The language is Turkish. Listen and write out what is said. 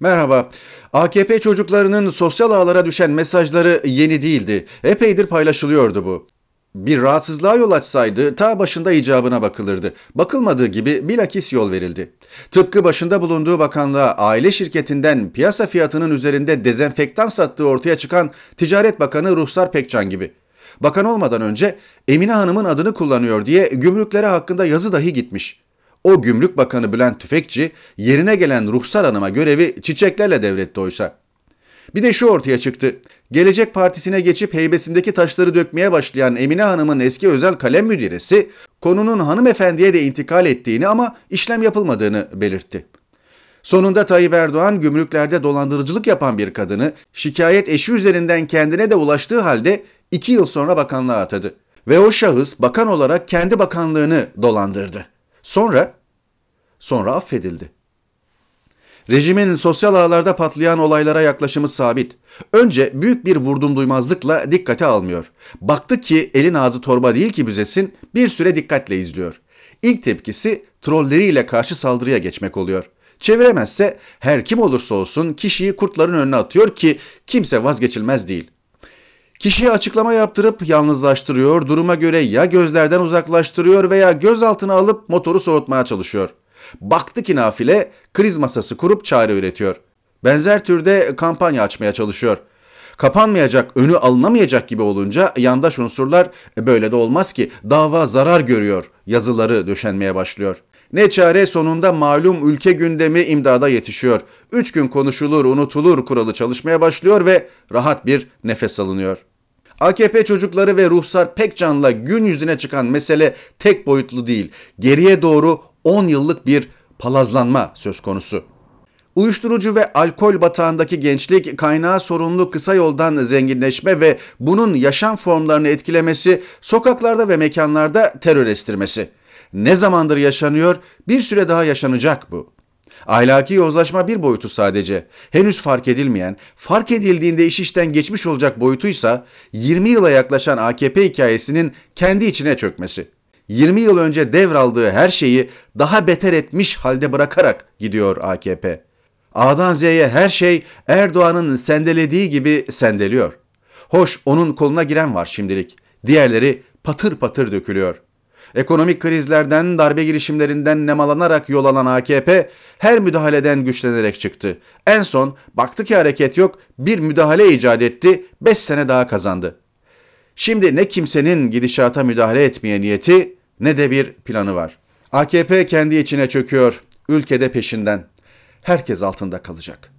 Merhaba. AKP çocuklarının sosyal ağlara düşen mesajları yeni değildi. Epeydir paylaşılıyordu bu. Bir rahatsızlığa yol açsaydı ta başında icabına bakılırdı. Bakılmadığı gibi bilakis yol verildi. Tıpkı başında bulunduğu bakanlığa aile şirketinden piyasa fiyatının üzerinde dezenfektan sattığı ortaya çıkan Ticaret Bakanı Ruhsar Pekcan gibi. Bakan olmadan önce Emine Hanım'ın adını kullanıyor diye gümrüklere hakkında yazı dahi gitmiş. O Gümrük Bakanı Bülent Tüfekçi yerine gelen Ruhsar Hanım'a görevi çiçeklerle devretti oysa. Bir de şu ortaya çıktı. Gelecek Partisi'ne geçip heybesindeki taşları dökmeye başlayan Emine Hanım'ın eski özel kalem müdiresi konunun hanımefendiye de intikal ettiğini ama işlem yapılmadığını belirtti. Sonunda Tayyip Erdoğan gümrüklerde dolandırıcılık yapan bir kadını şikayet eşi üzerinden kendine de ulaştığı halde iki yıl sonra bakanlığa atadı. Ve o şahıs bakan olarak kendi bakanlığını dolandırdı. Sonra Sonra affedildi. Rejimin sosyal ağlarda patlayan olaylara yaklaşımı sabit. Önce büyük bir vurdum duymazlıkla dikkate almıyor. Baktı ki elin ağzı torba değil ki büzesin bir süre dikkatle izliyor. İlk tepkisi trolleriyle karşı saldırıya geçmek oluyor. Çeviremezse her kim olursa olsun kişiyi kurtların önüne atıyor ki kimse vazgeçilmez değil. Kişiye açıklama yaptırıp yalnızlaştırıyor, duruma göre ya gözlerden uzaklaştırıyor veya gözaltına alıp motoru soğutmaya çalışıyor.'' Baktı ki nafile kriz masası kurup çare üretiyor. Benzer türde kampanya açmaya çalışıyor. Kapanmayacak, önü alınamayacak gibi olunca yandaş unsurlar e böyle de olmaz ki dava zarar görüyor yazıları döşenmeye başlıyor. Ne çare sonunda malum ülke gündemi imdada yetişiyor. Üç gün konuşulur, unutulur kuralı çalışmaya başlıyor ve rahat bir nefes alınıyor. AKP çocukları ve Ruhsar pek Pekcan'la gün yüzüne çıkan mesele tek boyutlu değil. Geriye doğru 10 yıllık bir palazlanma söz konusu. Uyuşturucu ve alkol batağındaki gençlik kaynağı sorunlu kısa yoldan zenginleşme ve bunun yaşam formlarını etkilemesi, sokaklarda ve mekanlarda terör Ne zamandır yaşanıyor, bir süre daha yaşanacak bu. Ahlaki yozlaşma bir boyutu sadece. Henüz fark edilmeyen, fark edildiğinde iş işten geçmiş olacak boyutuysa 20 yıla yaklaşan AKP hikayesinin kendi içine çökmesi. 20 yıl önce devraldığı her şeyi daha beter etmiş halde bırakarak gidiyor AKP. A'dan Z'ye her şey Erdoğan'ın sendelediği gibi sendeliyor. Hoş onun koluna giren var şimdilik. Diğerleri patır patır dökülüyor. Ekonomik krizlerden, darbe girişimlerinden nemalanarak yol alan AKP her müdahaleden güçlenerek çıktı. En son baktı ki hareket yok, bir müdahale icat etti, 5 sene daha kazandı. Şimdi ne kimsenin gidişata müdahale etmeye niyeti ne de bir planı var. AKP kendi içine çöküyor, ülkede peşinden. Herkes altında kalacak.''